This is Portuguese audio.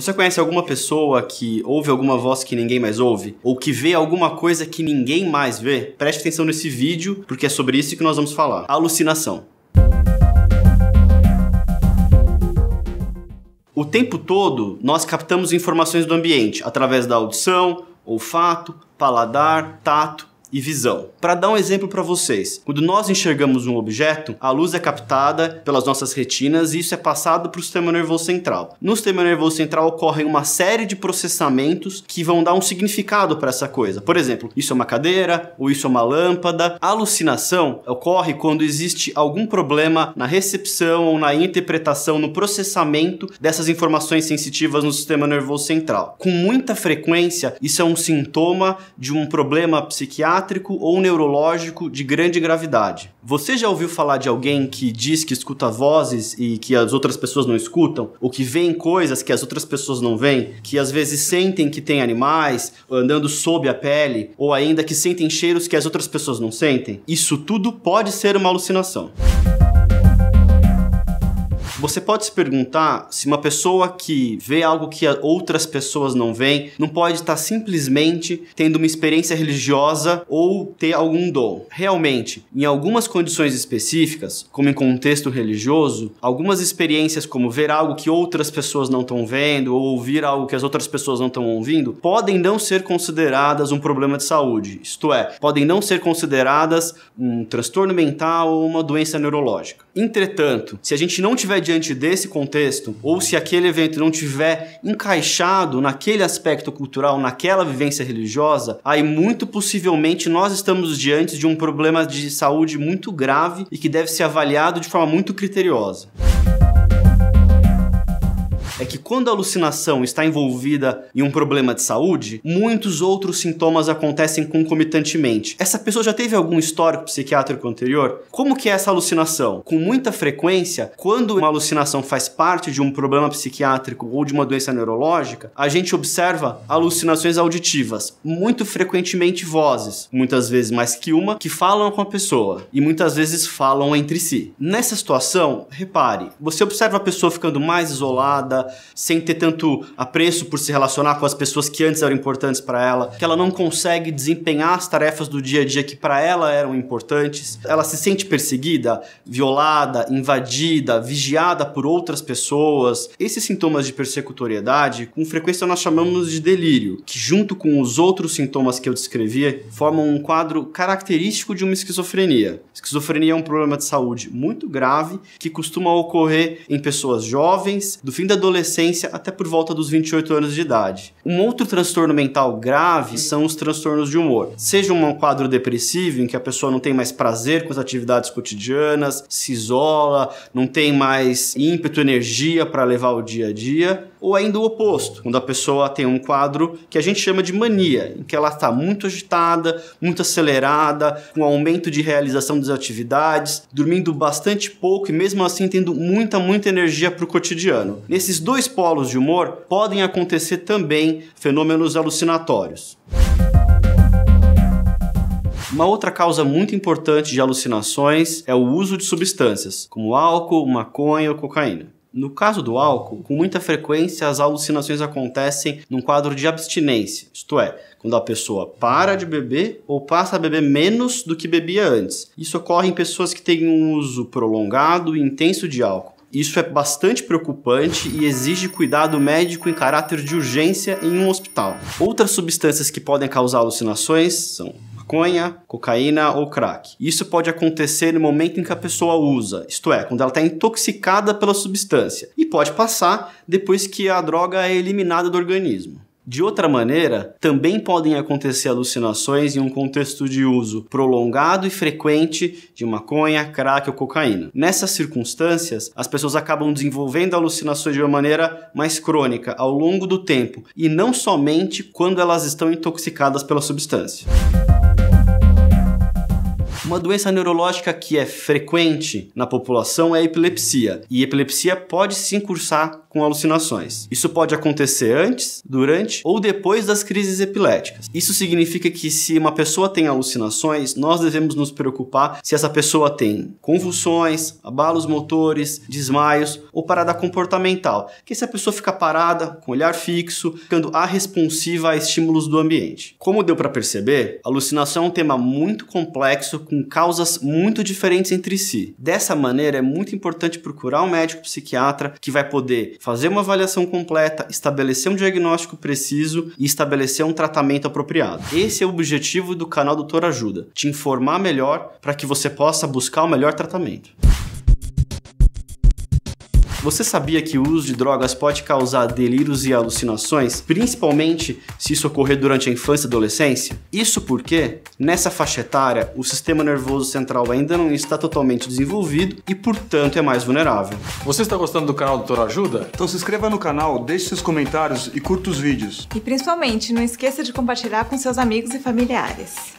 Você conhece alguma pessoa que ouve alguma voz que ninguém mais ouve? Ou que vê alguma coisa que ninguém mais vê? Preste atenção nesse vídeo, porque é sobre isso que nós vamos falar. Alucinação. O tempo todo, nós captamos informações do ambiente através da audição, olfato, paladar, tato e visão. Para dar um exemplo para vocês, quando nós enxergamos um objeto, a luz é captada pelas nossas retinas e isso é passado para o sistema nervoso central. No sistema nervoso central ocorrem uma série de processamentos que vão dar um significado para essa coisa. Por exemplo, isso é uma cadeira ou isso é uma lâmpada. A alucinação ocorre quando existe algum problema na recepção ou na interpretação, no processamento dessas informações sensitivas no sistema nervoso central. Com muita frequência, isso é um sintoma de um problema psiquiátrico psiquiátrico ou neurológico de grande gravidade. Você já ouviu falar de alguém que diz que escuta vozes e que as outras pessoas não escutam? Ou que vêem coisas que as outras pessoas não veem? Que às vezes sentem que tem animais andando sob a pele? Ou ainda que sentem cheiros que as outras pessoas não sentem? Isso tudo pode ser uma alucinação. Você pode se perguntar se uma pessoa que vê algo que outras pessoas não veem não pode estar tá simplesmente tendo uma experiência religiosa ou ter algum dom. Realmente, em algumas condições específicas, como em contexto religioso, algumas experiências como ver algo que outras pessoas não estão vendo ou ouvir algo que as outras pessoas não estão ouvindo podem não ser consideradas um problema de saúde, isto é, podem não ser consideradas um transtorno mental ou uma doença neurológica. Entretanto, se a gente não tiver diante desse contexto, ou se aquele evento não tiver encaixado naquele aspecto cultural, naquela vivência religiosa, aí muito possivelmente nós estamos diante de um problema de saúde muito grave e que deve ser avaliado de forma muito criteriosa é que quando a alucinação está envolvida em um problema de saúde, muitos outros sintomas acontecem concomitantemente. Essa pessoa já teve algum histórico psiquiátrico anterior? Como que é essa alucinação? Com muita frequência, quando uma alucinação faz parte de um problema psiquiátrico ou de uma doença neurológica, a gente observa alucinações auditivas, muito frequentemente vozes, muitas vezes mais que uma, que falam com a pessoa e muitas vezes falam entre si. Nessa situação, repare, você observa a pessoa ficando mais isolada, sem ter tanto apreço por se relacionar com as pessoas que antes eram importantes para ela, que ela não consegue desempenhar as tarefas do dia a dia que para ela eram importantes. Ela se sente perseguida, violada, invadida, vigiada por outras pessoas. Esses sintomas de persecutoriedade, com frequência nós chamamos de delírio, que junto com os outros sintomas que eu descrevi, formam um quadro característico de uma esquizofrenia. Esquizofrenia é um problema de saúde muito grave que costuma ocorrer em pessoas jovens, do fim da adolescência adolescência até por volta dos 28 anos de idade. Um outro transtorno mental grave são os transtornos de humor. Seja um quadro depressivo, em que a pessoa não tem mais prazer com as atividades cotidianas, se isola, não tem mais ímpeto, energia para levar o dia a dia, ou ainda o oposto, quando a pessoa tem um quadro que a gente chama de mania, em que ela está muito agitada, muito acelerada, com aumento de realização das atividades, dormindo bastante pouco e mesmo assim tendo muita, muita energia para o cotidiano. Nesses dois polos de humor podem acontecer também fenômenos alucinatórios. Uma outra causa muito importante de alucinações é o uso de substâncias, como álcool, maconha ou cocaína. No caso do álcool, com muita frequência as alucinações acontecem num quadro de abstinência, isto é, quando a pessoa para de beber ou passa a beber menos do que bebia antes. Isso ocorre em pessoas que têm um uso prolongado e intenso de álcool. Isso é bastante preocupante e exige cuidado médico em caráter de urgência em um hospital. Outras substâncias que podem causar alucinações são maconha, cocaína ou crack. Isso pode acontecer no momento em que a pessoa usa, isto é, quando ela está intoxicada pela substância, e pode passar depois que a droga é eliminada do organismo. De outra maneira, também podem acontecer alucinações em um contexto de uso prolongado e frequente de maconha, crack ou cocaína. Nessas circunstâncias, as pessoas acabam desenvolvendo alucinações de uma maneira mais crônica ao longo do tempo e não somente quando elas estão intoxicadas pela substância. Uma doença neurológica que é frequente na população é a epilepsia, e epilepsia pode se incursar com alucinações. Isso pode acontecer antes, durante ou depois das crises epiléticas. Isso significa que se uma pessoa tem alucinações, nós devemos nos preocupar se essa pessoa tem convulsões, abalos motores, desmaios ou parada comportamental, que se a pessoa fica parada, com olhar fixo, ficando responsiva a estímulos do ambiente. Como deu para perceber, alucinação é um tema muito complexo com com causas muito diferentes entre si. Dessa maneira, é muito importante procurar um médico psiquiatra que vai poder fazer uma avaliação completa, estabelecer um diagnóstico preciso e estabelecer um tratamento apropriado. Esse é o objetivo do canal Doutor Ajuda: te informar melhor para que você possa buscar o melhor tratamento. Você sabia que o uso de drogas pode causar delírios e alucinações, principalmente se isso ocorrer durante a infância e adolescência? Isso porque, nessa faixa etária, o sistema nervoso central ainda não está totalmente desenvolvido e, portanto, é mais vulnerável. Você está gostando do canal Doutor Ajuda? Então se inscreva no canal, deixe seus comentários e curta os vídeos. E principalmente, não esqueça de compartilhar com seus amigos e familiares.